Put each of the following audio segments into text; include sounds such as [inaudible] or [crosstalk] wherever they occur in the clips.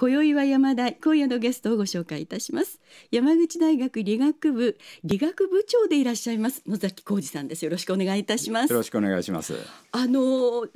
今宵は山田今夜のゲストをご紹介いたします山口大学理学部理学部長でいらっしゃいます野崎浩二さんですよろしくお願いいたしますよろしくお願いしますあの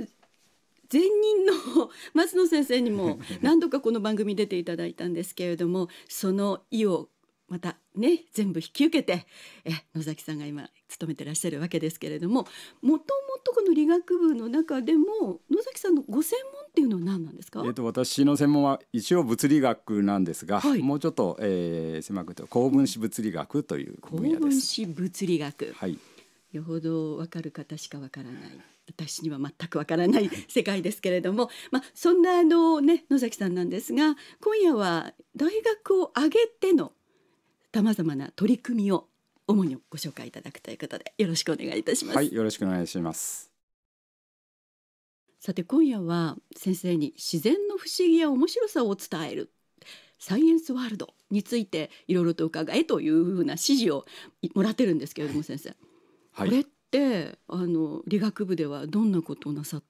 前任の [laughs] 松野先生にも [laughs] 何度かこの番組出ていただいたんですけれどもその意をまたね全部引き受けてえ野崎さんが今勤めてらっしゃるわけですけれどももともとこの理学部の中でも野崎さんのご専門っていうのは何なんですか、えーと、私の専門は一応物理学なんですが、はい、もうちょっと、えー、狭く言うと高分子物理学という分野です。高分子物理学、はい、よほど分かる方しか分からない私には全く分からない世界ですけれども、[laughs] まあ、そんなあの、ね、野崎さんなんですが今夜は大学を挙げてのさまざまな取り組みを主にご紹介いただくということでよろしくお願いいたしますはいよろしくお願いしますさて今夜は先生に自然の不思議や面白さを伝えるサイエンスワールドについていろいろと伺えというふうな指示をもらってるんですけれども先生、はい、これってあの理学部ではどんなことをなさっ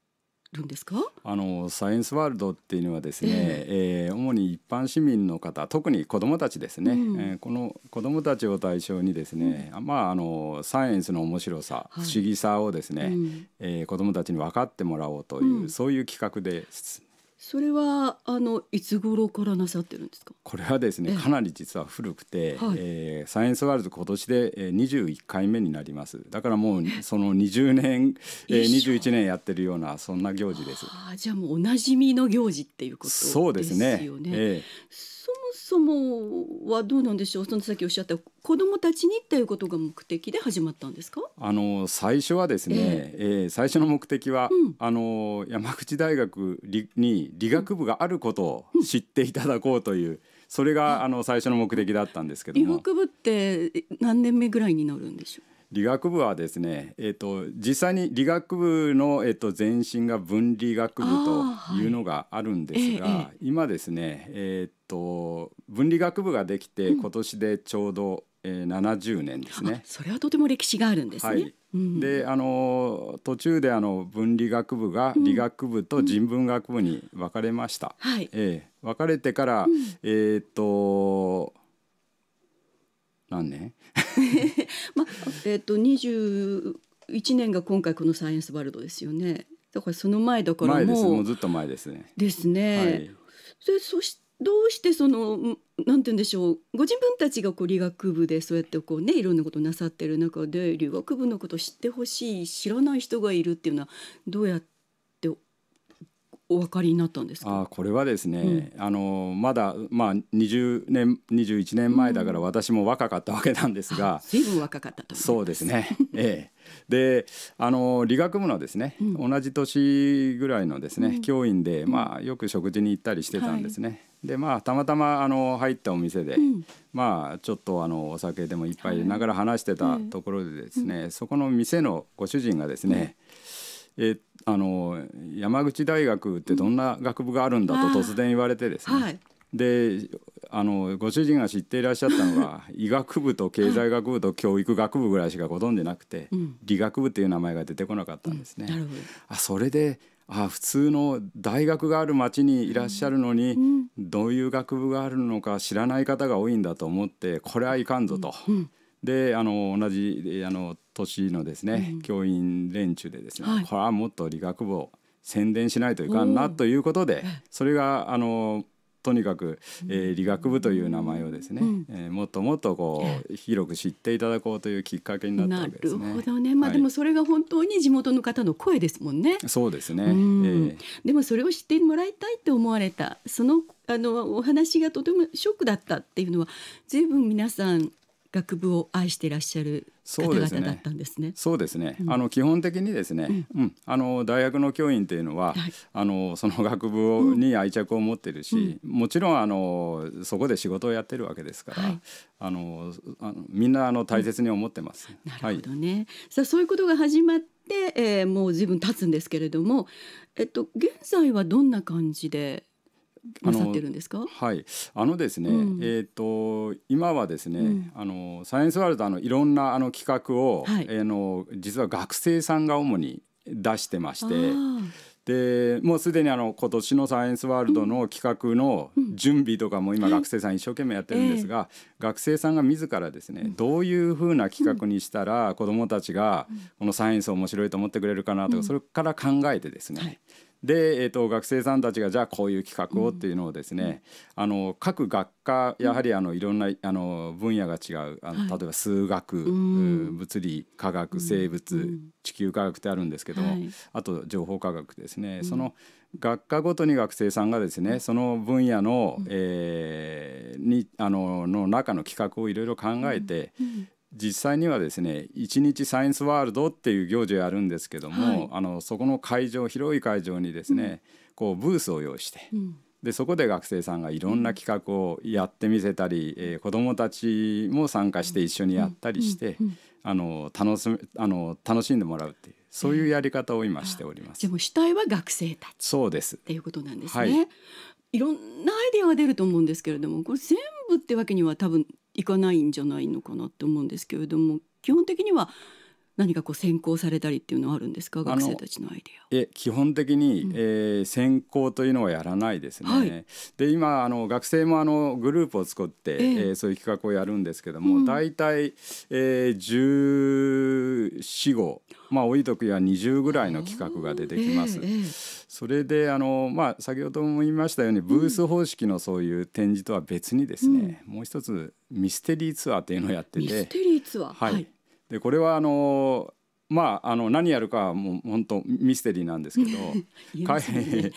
るんですかあのサイエンスワールドっていうのはですね、えー、えー、主に一般市民の方特に子どもたちですね、うん、えー、この子どもたちを対象にですね、うん、まああのサイエンスの面白さ、はい、不思議さをですね、うん、えー、子どもたちに分かってもらおうという、そういう企画です。それはあのいつ頃からなさってるんですか。これはですね、かなり実は古くて、はい、えー、サイエンスワールド今年で二十一回目になります。だからもうその二十年、えー、21年やってるようなそんな行事です。あじゃあもうおなじみの行事っていうことですよね。そうですね。えーそもそもはどうなんでしょうそのさっきおっしゃった子どもたちにっていうことが目的で始まったんですかあの最初はですね、えー、えー、最初の目的は、うん、あの山口大学に理学部があることを知っていただこうという。うんうんそれがあの最初の目的だったんですけども。理学部って何年目ぐらいになるんでしょう。理学部はですね、えーと、実際に理学部の、えーと、前身が分理学部というのがあるんですが、はい、今ですね、えーと、と分理学部ができて、今年でちょうど、えー、70年ですね。それはとても歴史があるんですね。はいであの途中であの分理学部が理学部と人文学部に分かれました。うんはい、えー、分かれてから、うん、えー、っと何年 [laughs] まあえっ、ー、と21年が今回このサイエンスワールドですよね。だからその前だからもうもうずっと前ですね。ですね。はい、でそしどうしてそのなんて言うんでしょうご自分たちがこう理学部でそうやってこうねいろんなことなさってる中で理学部のこと知ってほしい知らない人がいるっていうのはどうやってお分かりになったんですあこれはですね、うん、あのまだ、まあ、20年21年前だから私も若かったわけなんですが、うん、随分若かったとそうですね、[laughs] ええ、であの理学部のですね、うん、同じ年ぐらいのですね、教員で、まあ、よく食事に行ったりしてたんですね。はい、でまあ、たまたまあの入ったお店で、まあ、ちょっとあのお酒でもいっぱいながら話してたところでですね、はい、そこの店のご主人がですね、えあの山口大学ってどんな学部があるんだと突然言われてですね、はい、であのご主人が知っていらっしゃったのは医学部と経済学部と教育学部ぐらいしかご存じなくて、うん、理学部っていう名前が出てこなかったんですね。うん、あそれであ普通の大学がある町にいらっしゃるのに、うん、どういう学部があるのか知らない方が多いんだと思ってこれはいかんぞと。うんであの同じあの年のですね、うん、教員連中でですね、はい、これはもっと理学部を宣伝しないといかんなということでそれがあのとにかく、えー、理学部という名前をですね、うん、えー、もっともっとこう広く知っていただこうというきっかけになったわけですね。なるほどね。まあ、はい、でもそれが本当に地元の方の声ですもんね。そうですね。えー、でもそれを知ってもらいたいと思われたそのあのお話がとてもショックだったっていうのは随分皆さん学部を愛していらっしゃる方々だったんですね。そうですね。すねうん、あの基本的にですね、うん、うん、あの大学の教員というのは、はい、あの [laughs] その学部に愛着を持ってるし、もちろんあのそこで仕事をやってるわけですから、はい、あのあのみんなあの大切に思ってます。なるほどね。はい、さあそういうことが始まって、えー、もうずいぶん経つんですけれども、えっと現在はどんな感じで。なさってるんですかはいあのですね、うん、えっ、ー、と今はですね、うん、あのサイエンスワールドあのいろんなあの企画を、はい、えー、の実は学生さんが主に出してましてでもうすでにあの今年のサイエンスワールドの企画の準備とかも今学生さん一生懸命やってるんですが、学生さんが自らですね、どういうふうな企画にしたら子どもたちがこのサイエンス面白いと思ってくれるかなとか、それから考えてですね、で、えーと、学生さんたちがじゃあこういう企画をっていうのをですね、うん、あの各学科やはりあのいろんなあの分野が違うあの、例えば数学、物理科学生物、うん、地球科学ってあるんですけども、あと情報科学ですね、その学科ごとに学生さんがですねその分野の,、えー、にあのの中の企画をいろいろ考えて、実際にはですね一日サイエンスワールドっていう行事をやるんですけども、はい、あのそこの会場広い会場にですね、うん、こうブースを用意して、うん、でそこで学生さんがいろんな企画をやってみせたり、うん、えー、子どもたちも参加して一緒にやったりして、あの楽しあの楽しんでもらうっていうそういうやり方を今しております。でも主体は学生たちそうですっていうことなんですね。はいいろんなアイデアが出ると思うんですけれどもこれ全部ってわけには多分行かないんじゃないのかなって思うんですけれども基本的には何かこう選考されたりっていうのはあるんですか学生たちのアイディアえ基本的に、うん、えー、選考というのはやらないですね、はい、で今あの学生もあのグループを作って、えー、えー、そういう企画をやるんですけども、うん、大体、えー、1 4まあ多い時は二十ぐらいの企画が出てきます、えー、それであの、まあ、先ほども言いましたようにブース方式のそういう展示とは別にですね、うん、もう一つミステリーツアーというのをやっててミステリーツアー、はい、はいでこれはあのまああの何やるかはもう本当ミステリーなんですけど [laughs] [laughs]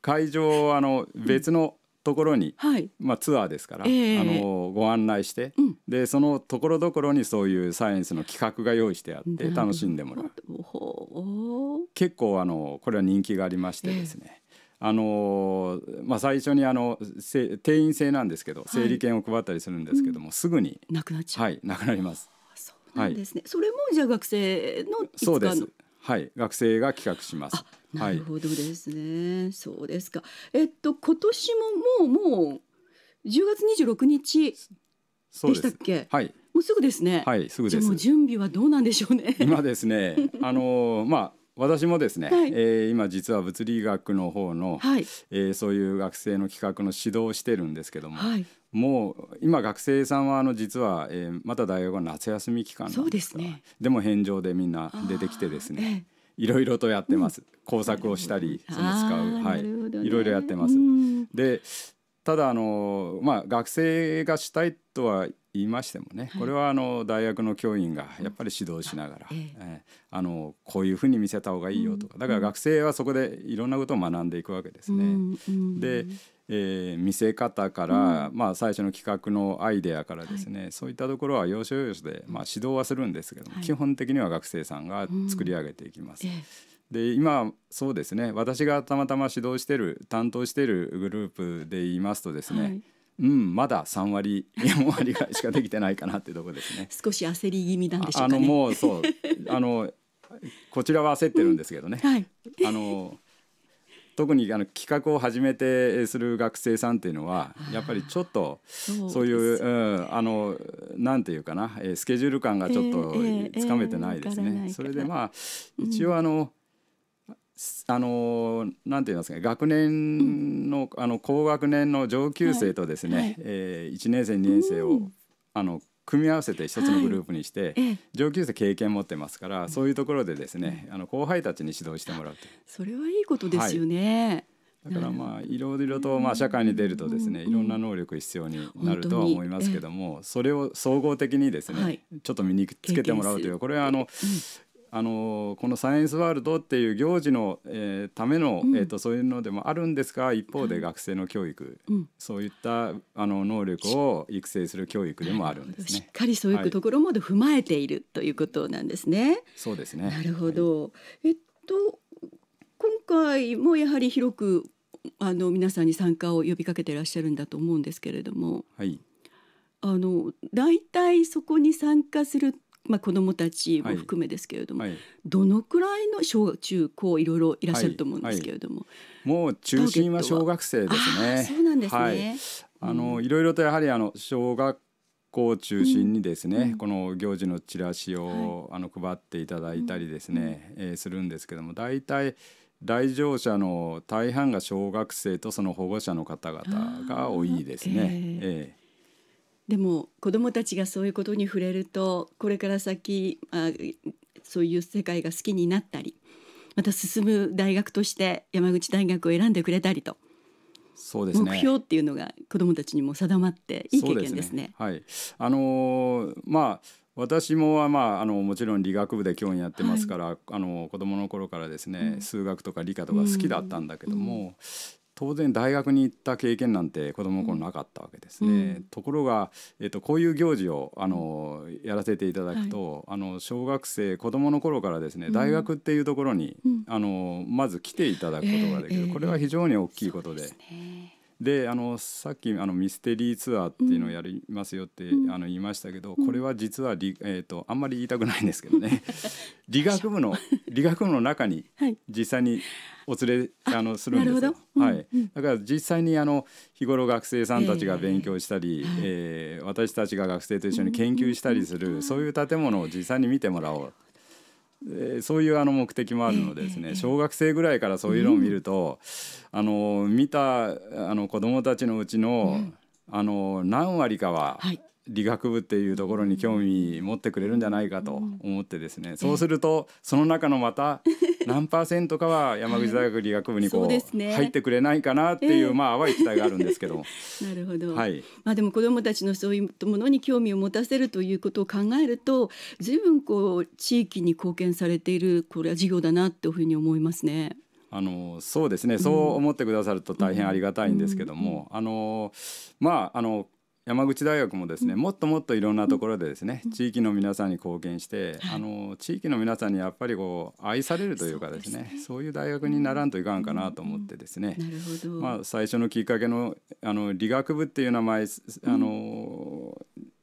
会場をあの別のところに、うんはい、まあ、ツアーですから、えー、あのご案内して、うん、でそのところどころにそういうサイエンスの企画が用意してあって楽しんでもらう結構あのこれは人気がありましてですね、えーあのまあ、最初にあの定員制なんですけど整理券を配ったりするんですけども、はい、すぐになくなっちゃう、はい、なくなります。なんですね、はい、それもじゃあ学生のそうですはい学生が企画しますなるほどですね、はい、そうですかえっと今年ももうもう10月26日でしたっけはいもうすぐですねはいすぐです準備はどうなんでしょうね今ですねあのまあ私もですね、はい、えー、今実は物理学の方の、はい、えー、そういう学生の企画の指導をしてるんですけども、はい、もう今学生さんはあの実は、えー、また大学は夏休み期間なんですがで、ね,、も返上でみんな出てきてですね、えー、いろいろとやってます、うん、工作をしたりその使う、はい、ね、いろいろやってます。でただあの、まあ、学生がしたいとは言いましてもね、これはあの大学の教員がやっぱり指導しながら、えあのこういうふうに見せた方がいいよとかだから学生はそこでいろんなことを学んでいくわけですね。で、えー、見せ方から、まあ、最初の企画のアイデアからですね、そういったところは要所要所で、まあ、指導はするんですけども、基本的には学生さんが作り上げていきます。で今そうですね私がたまたま指導してる担当してるグループで言いますとですね、うんまだ三割四割ぐらいしかできてないかなっていうところですね [laughs] 少し焦り気味なんでしょう、ね、あのもうそうあのこちらは焦ってるんですけどね、うんはい、あの特にあの企画を始めてする学生さんっていうのはやっぱりちょっとそういう、ね、うん、あのなんていうかなスケジュール感がちょっとつかめてないですね。えーえーそれでまあ、一応あの、あのなんて言いますか学年の,、あの高学年の上級生とですね、はい、えー、1年生2年生を、あの組み合わせて一つのグループにして、はい、上級生経験持ってますから、そういうところでですねあの後輩たちに指導してもらうとそれはいいことですよね。はいだからまあいろいろとまあ社会に出るとですねいろんな能力必要になるとは思いますけどもそれを総合的にですねちょっと身につけてもらうというこれはあのあのこのサイエンスワールドっていう行事の、えー、ための、うん、えーと、そういうのでもあるんですが一方で学生の教育、うん、そういったあの能力を育成する教育でもあるんですね。しっかりそういうところまで踏まえている、はい、ということなんですね。そうですねなるほど、はい、えっと今回もやはり広くあの皆さんに参加を呼びかけていらっしゃるんだと思うんですけれども、はい、あの大体そこに参加するまあ、子どもたちも含めですけれども、はいはい、どのくらいの小中高いろいろいらっしゃると思うんですけれども、はい、もう中心は小学生ですね。そうなんですね、あのいろいろとやはりあの小学校中心にですね、うん、この行事のチラシを、あの配っていただいたりですね、うん、えー、するんですけども大体来場者の大半が小学生とその保護者の方々が多いですね。えー、えーでも子どもたちがそういうことに触れるとこれから先あそういう世界が好きになったりまた進む大学として山口大学を選んでくれたりと。そうですね、目標っていうのが子どもたちにも定まっていい経験ですね。すねはい、あのー、まあ私もは、まあ、あのもちろん理学部で教員やってますから、はい、あの子どもの頃からですね、うん、数学とか理科とか好きだったんだけども、うん、当然大学に行った経験なんて子供の頃なかったわけですね、うんところが、えっとこういう行事をあのやらせていただくと、はい、あの小学生子供の頃からですね大学っていうところに、あのまず来ていただくことができる、えー、これは非常に大きいことで。えーであのさっきあのミステリーツアーっていうのをやりますよって、うん、あの言いましたけど、うん、これは実はり、えーと、あんまり言いたくないんですけどね [laughs] 理学部の [laughs] 理学部の中に実際にお連れ、はい、あのするんですよ、うん、はい、だから実際にあの日頃学生さんたちが勉強したり、えー、えー、私たちが学生と一緒に研究したりする、そういう建物を実際に見てもらおう。えー、そういうあの目的もあるのでですね、小学生ぐらいからそういうのを見ると、あの見たあの子どもたちのうちの、あの何割かは、はい理学部っていうところに興味持ってくれるんじゃないかと思ってですね、そうするとその中のまた [laughs] 何パーセントかは山口大学理学部にこう入ってくれないかなっていうまあ淡い期待があるんですけど [laughs] なるほど、はい、まあでも子どもたちのそういうものに興味を持たせるということを考えると随分こう地域に貢献されているこれは事業だなというふうに思いますね。あのそうですね、そう思ってくださると大変ありがたいんですけども、うんうん、あのまああの山口大学もですね、うん、もっともっといろんなところでですね、うん、地域の皆さんに貢献して、あの地域の皆さんにやっぱりこう愛されるというかですね、ね、そういう大学にならんといかんかなと思ってですね、ま最初のきっかけのあの理学部っていう名前あの、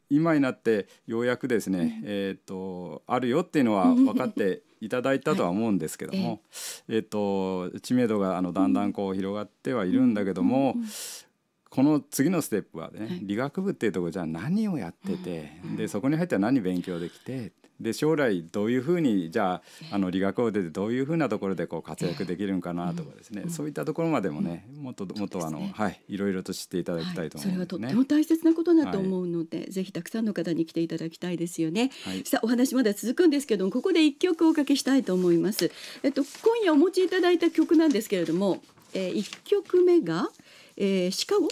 今になってようやくですね、えっと、あるよっていうのは分かっていただいたとは思うんですけども、はい、えっと知名度があのだんだんこう広がってはいるんだけども、この次のステップはね、はい、理学部っていうところじゃあ何をやってて、うん、でそこに入ったら何勉強できてで将来どういうふうにじゃああの理学を出てどういうふうなところでこう活躍できるのかなとかですね、そういったところまでもね、もっともっとあの、ね、はいいろいろと知っていただきたいと思います、ねはい、それはとても大切なことだと思うので、はい、ぜひたくさんの方に来ていただきたいですよね、はい、さあお話まだ続くんですけどここで一曲おかけしたいと思いますえっと今夜お持ちいただいた曲なんですけれども、えー、1曲目が「えー、シカゴ、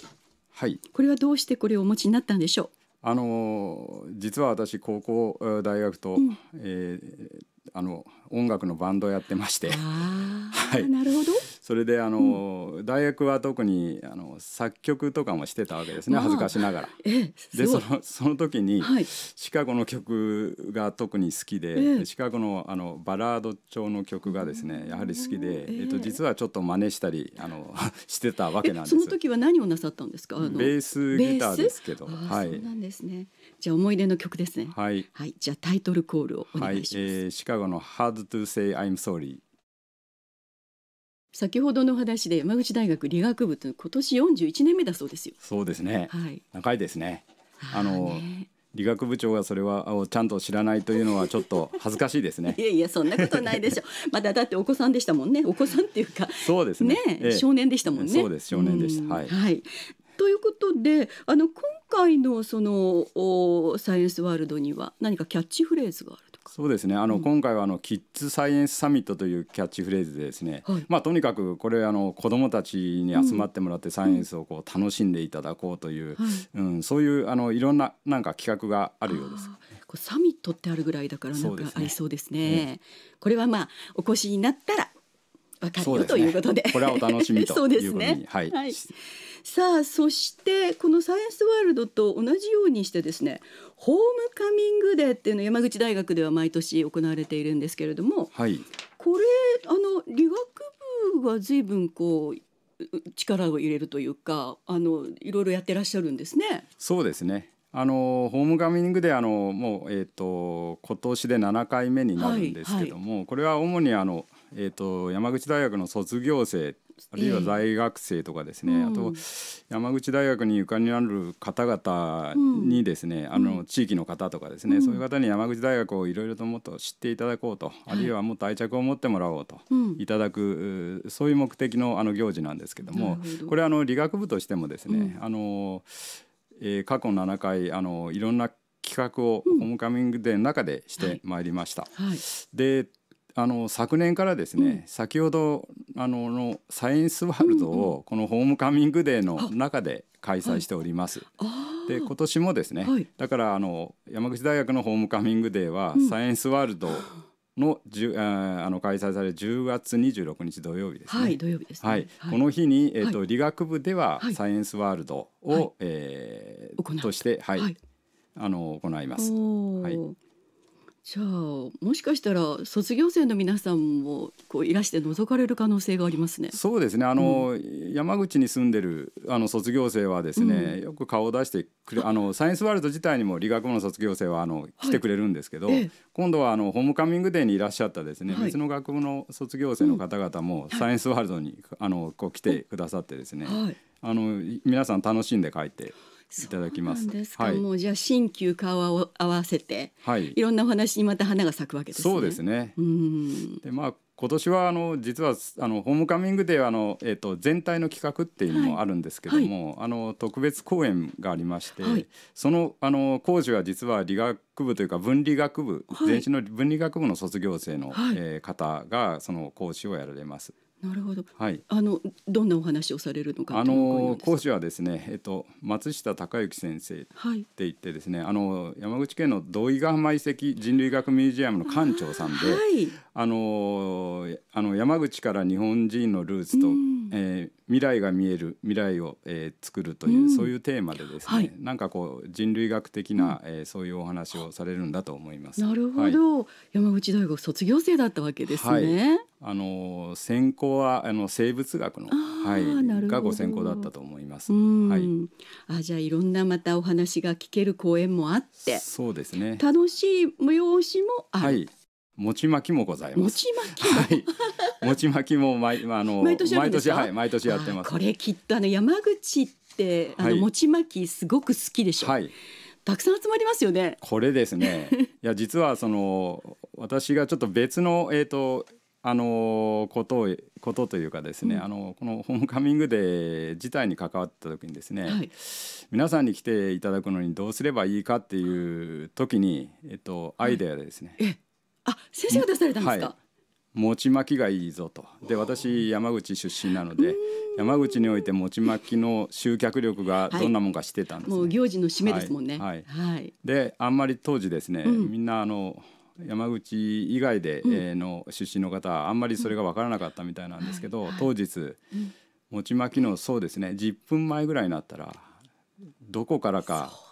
はい、これはどうしてこれをお持ちになったんでしょうあの実は私高校大学と、うん、えー、あの音楽のバンドをやってまして、[laughs] はい、なるほどそれであの、うん、大学は特にあの作曲とかもしてたわけですね恥ずかしながら。でその [laughs] その時に、はい、シカゴの曲が特に好きで、シカゴのあのバラード調の曲がですねやはり好きで、えっと、実はちょっと真似したりあの [laughs] してたわけなんですその時は何をなさったんですかベースギターですけど。はい、そうなんですねじゃあ思い出の曲ですね。はい。はい。じゃあタイトルコールをお願いします。はい、えー、シカゴの Hard to Say I'm Sorry。先ほどの話で山口大学理学部と今年41年目だそうですよ。そうですね。はい。長いですね。あの。理学部長がそれはちゃんと知らないというのはちょっと恥ずかしいですね。[laughs] いやいやそんなことないでしょう。[laughs] まだだってお子さんでしたもんね。お子さんっていうか、そうですね。ねええ、少年でしたもんね。そうです少年でした。はい。はい。ということで、あの今回のそのサイエンスワールドには何かキャッチフレーズがあるとそうですねあの、うん、今回はあの「キッズサイエンスサミット」というキャッチフレーズでですね、はい、まあ、とにかくこれあの子どもたちに集まってもらってサイエンスをこう楽しんでいただこうという、うん、うん、そういうあのいろんななんか企画があるようです。こサミットってあるぐらいだからなんかありそうですね。すねこれはまあお越しになったらわかるよ、ということでこれはお楽しみということに、[laughs] ね、はい、はいさあそしてこのサイエンスワールドと同じようにしてですねホームカミングデーっていうの山口大学では毎年行われているんですけれども、はい、これあの理学部は随分こう力を入れるというかあのいろいろやってらっしゃるんですね。そうですねあのホームカミングであのもう、えーと、と今年で7回目になるんですけども、はいはい、これは主にあの、えーと山口大学の卒業生あるいは在学生とかですね、えー、あと山口大学にゆかりのある方々にですね、うん、あの地域の方とかですね、うん、そういう方に山口大学をいろいろともっと知っていただこうと、はい、あるいはもっと愛着を持ってもらおうと、いただくそういう目的のあの行事なんですけどもこれあの理学部としてもですね、あのえー、過去7回あのいろんな企画をホームカミングデーの中でしてまいりました。うんはい、であの昨年からですね、うん、先ほどあののサイエンスワールドをこのホームカミングデーの中で開催しております。で今年もですね、はい、だからあの山口大学のホームカミングデーは、うん、サイエンスワールドのじあの開催される10月26日土曜日ですね。はい、土曜日です、はい、この日にえっ、ー、と、はい、理学部ではサイエンスワールドを、はい、えー、としてはい、あの行います。はい。じゃあもしかしたら卒業生の皆さんもこういらして覗かれる可能性がありますね。そうですね。あの、うん、山口に住んでるあの卒業生はですね、うん、よく顔を出してくれあのサイエンスワールド自体にも理学部の卒業生はあの、来てくれるんですけど、ええ、今度はあのホームカミングデーにいらっしゃったですね、はい、別の学部の卒業生の方々も、サイエンスワールドに、あのこう来てくださってですね、はい、あの皆さん楽しんで帰っていただきます。ですか、はい、もうじゃあ新旧顔を合わせて、はい、いろんなお話にまた花が咲くわけですね。そうですね。でまあ今年はあの実はあのホームカミングではあのえっ、ー、と全体の企画っていうのもあるんですけども、はいはい、あの特別公演がありまして、はい、そのあの講師は実は理学部というか分理学部、前身の分理学部の卒業生の、えー、方がその講師をやられます。なるほど。はい。あのどんなお話をされるのかあの講師はですね、えっと松下隆之先生って言ってですね、はい、あの山口県の土井ヶ浜遺跡人類学ミュージアムの館長さんで、あはい、あのあの山口から日本人のルーツと、うん、えー、未来が見える未来を、えー、作るという、うん、そういうテーマでですね、はい、なんかこう人類学的な、うん、えー、そういうお話をされるんだと思います。なるほど。山口大学卒業生だったわけですね。あの専攻はあの生物学の、はい、がご専攻だったと思います。はい。あじゃあいろんなまたお話が聞ける講演もあって、そうですね。楽しい催しもはい。餅巻きもございます。餅巻き。はい。餅巻きも毎あの毎年毎年はい毎年やってます。これきっとあの山口ってあの餅巻きすごく好きでしょ。はい。たくさん集まりますよね。これですね。いや実はその私がちょっと別のえっ、とあのことことというかですね、うん、あのこのホームカミングデー自体に関わった時にですね、はい、皆さんに来ていただくのにどうすればいいかっていう時に、えっと、アイデアでですね、はい、あ先生が出されたんですか、はい、餅巻きがいいぞとで私山口出身なので山口において餅巻きの集客力がどんなもんかしてたんです、ね、もう行事の締めですもんねはい、であんまり当時ですね、うん、みんなあの山口以外で、えの出身の方あんまりそれが分からなかったみたいなんですけど、当日、餅まきのそうですね10分前ぐらいになったらどこからか。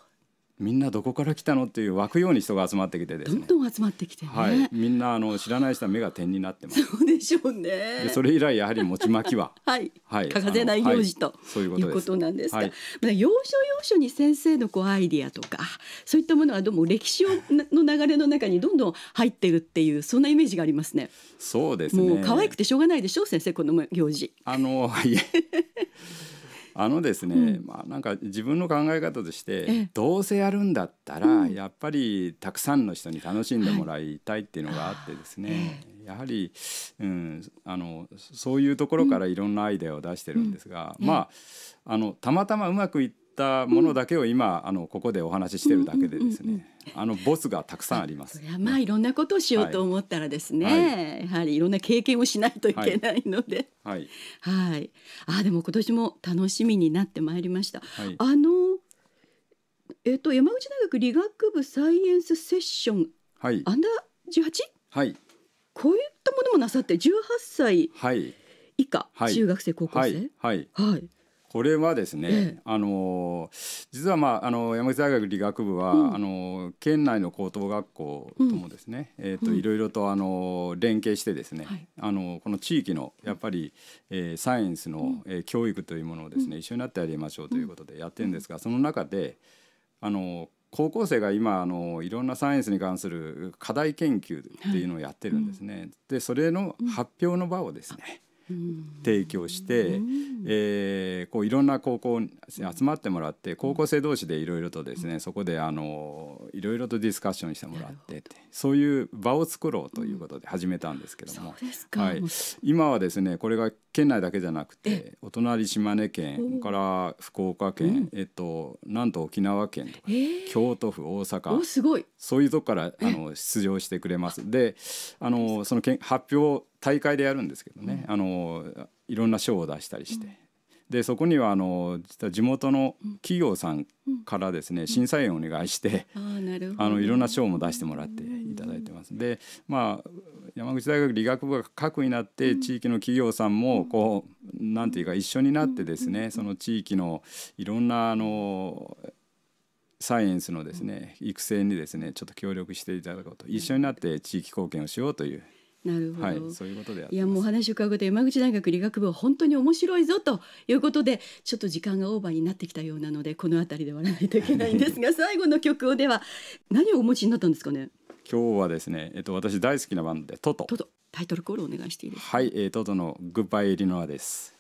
みんなどこから来たのっていう湧くように人が集まってきてですねどんどん集まってきて、ね、はい、みんなあの知らない人は目が点になってますそうでしょうねでそれ以来やはり餅巻きは [laughs] はい、はい、欠かせない行事と、はい、そういうことなんですか、はい、要所要所に先生のこうアイディアとかそういったものはどうも歴史をの流れの中にどんどん入ってるっていうそんなイメージがありますねそうですねもう可愛くてしょうがないでしょう先生この行事あのいえあのですね、うん、まあなんか自分の考え方としてどうせやるんだったらやっぱりたくさんの人に楽しんでもらいたいっていうのがあってですね、はい、やはり、うん、あのそういうところからいろんなアイデアを出してるんですが、うん、まああのたまたまうまくいっったものだけを今、あのここでお話ししてるだけでですね、あのボスがたくさんあります。まあいろんなことをしようと思ったらですね、やはりいろんな経験をしないといけないので、はい、はい、あでも今年も楽しみになってまいりました。あのえっ、と山口大学理学部サイエンスセッション、はい、アンダー十八、はい、こういったものもなさって十八歳以下、中学生高校生、はい、はいこれはですね、あの実は、まあ、あの山口大学理学部は、うん、あの県内の高等学校ともですね、うん、えっと、といろいろとあの連携してですね、はい、あのこの地域のやっぱり、えー、サイエンスの、うん、えー、教育というものをですね、一緒になってやりましょうということでやってるんですが、その中であの高校生が今あのいろんなサイエンスに関する課題研究っていうのをやってるんですね。はい、でそれの発表の場をですね、提供して、えー、こういろんな高校に集まってもらって高校生同士でいろいろとですねそこであのいろいろとディスカッションしてもらってそういう場を作ろうということで始めたんですけども、はい、今はですねこれが県内だけじゃなくてお隣島根県から福岡県、えっと、なんと沖縄県とか、京都府大阪そういうとこからあの出場してくれます。であのその発表大会でやるんですけどね、うん、あのいろんな賞を出したりして、うん、でそこにはあの実は地元の企業さんからですね、審査員をお願いして、あのいろんな賞も出してもらっていただいてます。でまあ山口大学理学部が核になって地域の企業さんもこう何て言うか一緒になってですねその地域のいろんなあのサイエンスのですね育成にですねちょっと協力していただこうと一緒になって地域貢献をしようというなるほど、はい、そういうことでいやもう話を伺うと山口大学理学部は本当に面白いぞということでちょっと時間がオーバーになってきたようなのでこの辺りで終わらないといけないんですが [laughs] 最後の曲をでは何をお持ちになったんですかね今日はですね、えっと、私大好きなバンドでトトトトタイトルコールお願いしていいですかはい、えー、トトのグッバイリノアです